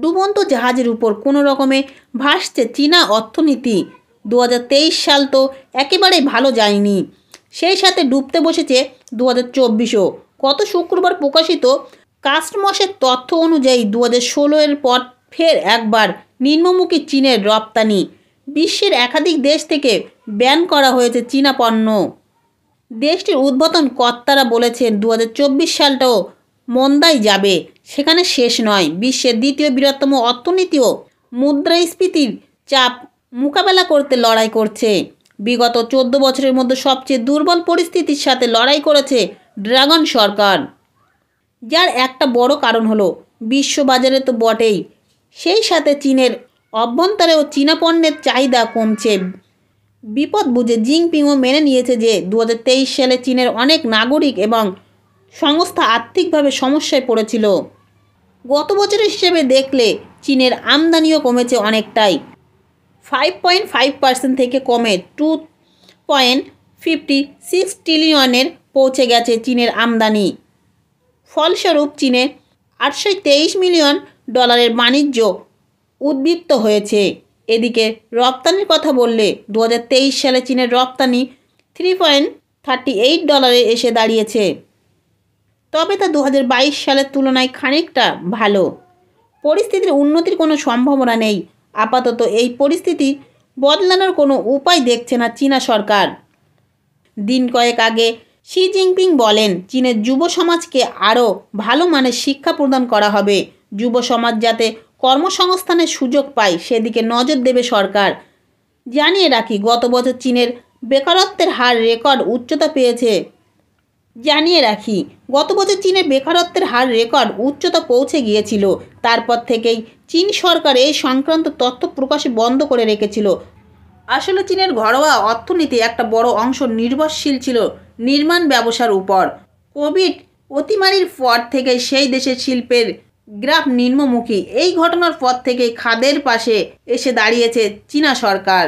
ডুবন্ত জাহাজের উপর কোনো রকমে ভাসছে চীনা অর্থনীতি দু সাল তো একেবারে ভালো যায়নি সেই সাথে ডুবতে বসেছে দু হাজার চব্বিশও গত শুক্রবার প্রকাশিত কাস্টমসের তথ্য অনুযায়ী দু হাজার ষোলোয়ের পর ফের একবার নিম্নমুখী চীনের রপ্তানি বিশ্বের একাধিক দেশ থেকে ব্যান করা হয়েছে চীনা পণ্য দেশটির উদ্বোধন কর্তারা বলেছেন দু সালটাও মন্দাই যাবে সেখানে শেষ নয় বিশ্বের দ্বিতীয় বৃহত্তম অর্থনীতিও মুদ্রাস্ফীতির চাপ মোকাবেলা করতে লড়াই করছে বিগত চোদ্দ বছরের মধ্যে সবচেয়ে দুর্বল পরিস্থিতির সাথে লড়াই করেছে ড্রাগন সরকার যার একটা বড় কারণ হলো বিশ্ববাজারে তো বটেই সেই সাথে চীনের অভ্যন্তরে ও চীনা পণ্যের চাহিদা কমছে বিপদ বুঝে জিংপিংও মেনে নিয়েছে যে দু সালে চীনের অনেক নাগরিক এবং সংস্থা আর্থিকভাবে সমস্যায় পড়েছিল গত বছরের হিসেবে দেখলে চীনের আমদানিও কমেছে অনেকটাই ফাইভ পয়েন্ট ফাইভ পার্সেন্ট থেকে কমে টু পয়েন্ট ফিফটি সিক্স ট্রিলিয়নের পৌঁছে গেছে চীনের আমদানি ফলস্বরূপ চীনে আটশো তেইশ মিলিয়ন ডলারের বাণিজ্য উদ্বৃত্ত হয়েছে এদিকে রপ্তানির কথা বললে দু সালে চীনের রপ্তানি থ্রি পয়েন্ট থার্টি এইট ডলারে এসে দাঁড়িয়েছে তবে তা দু সালের তুলনায় খানিকটা ভালো পরিস্থিতির উন্নতির কোনো সম্ভাবনা নেই আপাতত এই পরিস্থিতি বদলানোর কোনো উপায় দেখছে না চীনা সরকার দিন কয়েক আগে শি জিনপিং বলেন চীনের যুব সমাজকে আরও ভালো মানের শিক্ষা প্রদান করা হবে যুব সমাজ যাতে কর্মসংস্থানের সুযোগ পায় সেদিকে নজর দেবে সরকার জানিয়ে রাখি গত বছর চীনের বেকারত্বের হার রেকর্ড উচ্চতা পেয়েছে জানিয়ে রাখি গত বছর চীনের বেকারত্বের হার রেকর্ড উচ্চতা পৌঁছে গিয়েছিল তারপর থেকেই চীন সরকার এই সংক্রান্ত তথ্য প্রকাশ বন্ধ করে রেখেছিল আসলে চীনের ঘরোয়া অর্থনীতি একটা বড় অংশ নির্ভরশীল ছিল নির্মাণ ব্যবসার উপর কোভিড অতিমারির পর থেকে সেই দেশের শিল্পের গ্রাফ নিম্নমুখী এই ঘটনার পর থেকে খাদের পাশে এসে দাঁড়িয়েছে চীনা সরকার